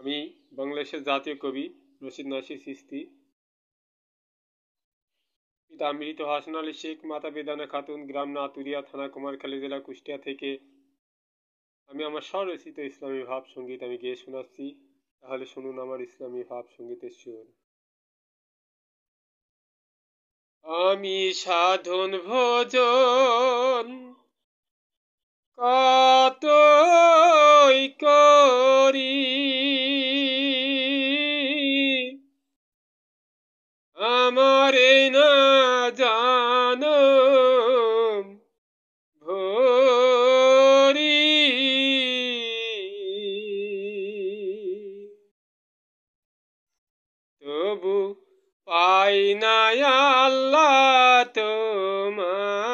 আমি বাংলাদেশের জাতীয় কবি রশিদ নাসি সিস্তি পিতা মৃত হাসান আলী শেখ মাতা বেদানা খাতুন গ্রাম নাতুরিয়া থানা কুমারখালী জেলা কুষ্টিয়া থেকে আমি আমার স্বরচিত ইসলামী ভাব সঙ্গীত আমি গিয়ে শোনাচ্ছি তাহলে শুনুন আমার ইসলামী ভাব সঙ্গীতের সুর আমি সাধন ভোজন আমার এই না জানম ভরি তবু পাই না আল্লাহ তোমার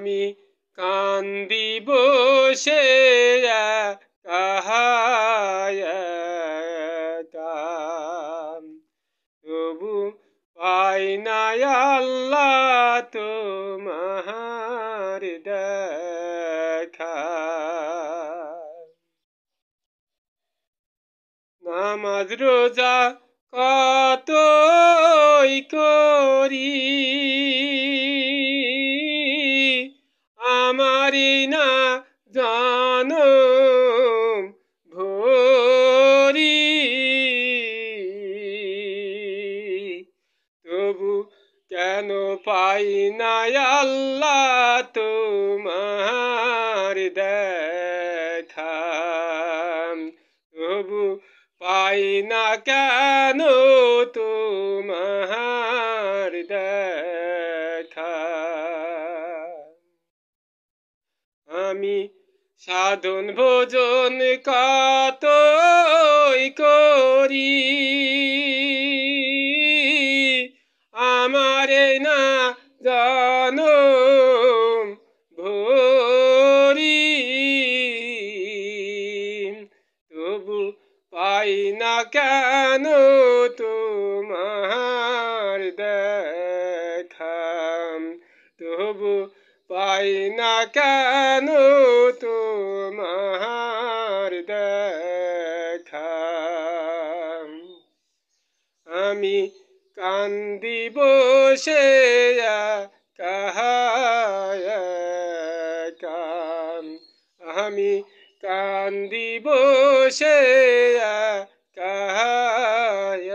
আমি কান্দিব সে তবু পাই না আল্লাহ তোমার নামাজ রোজা কত করি পারি না জান ভরি তবু কেন পাই না আল্লাহ তোমার দেখা তবু পাই না কেন আমি সাধন ভোজন কাত করি আমারে না জানো ভরি তবু পাই না কেন তোমার দেখাম তবু পাই না কেন তোমার দেখা আমি কান্দি বসে আমি কান্দি বসে কাহায়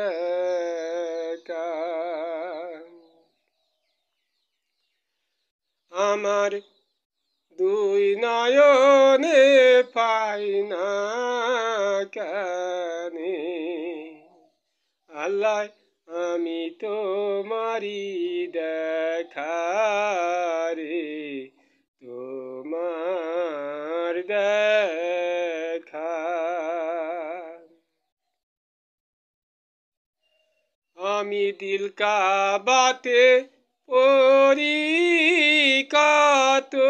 আমার দুই নয়নে পাই না কানে আল্লাহ আমি মারি দেখারে তোমার দেখা আমি দিল বাতে পড়ি তো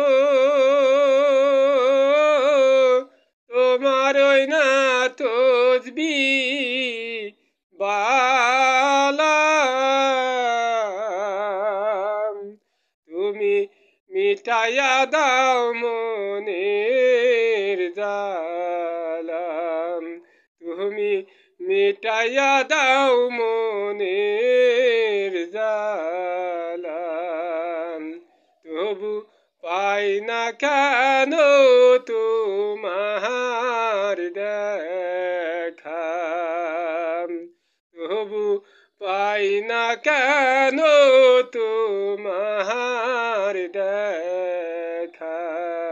তোমার ওই না তোজবি বালা তুমি মিটাইয়া দাও মনে জালাম তুমি মিটাইয়া দাও মনের কেন তোমার দেখা তবু পাই না কেন তোমার দেখা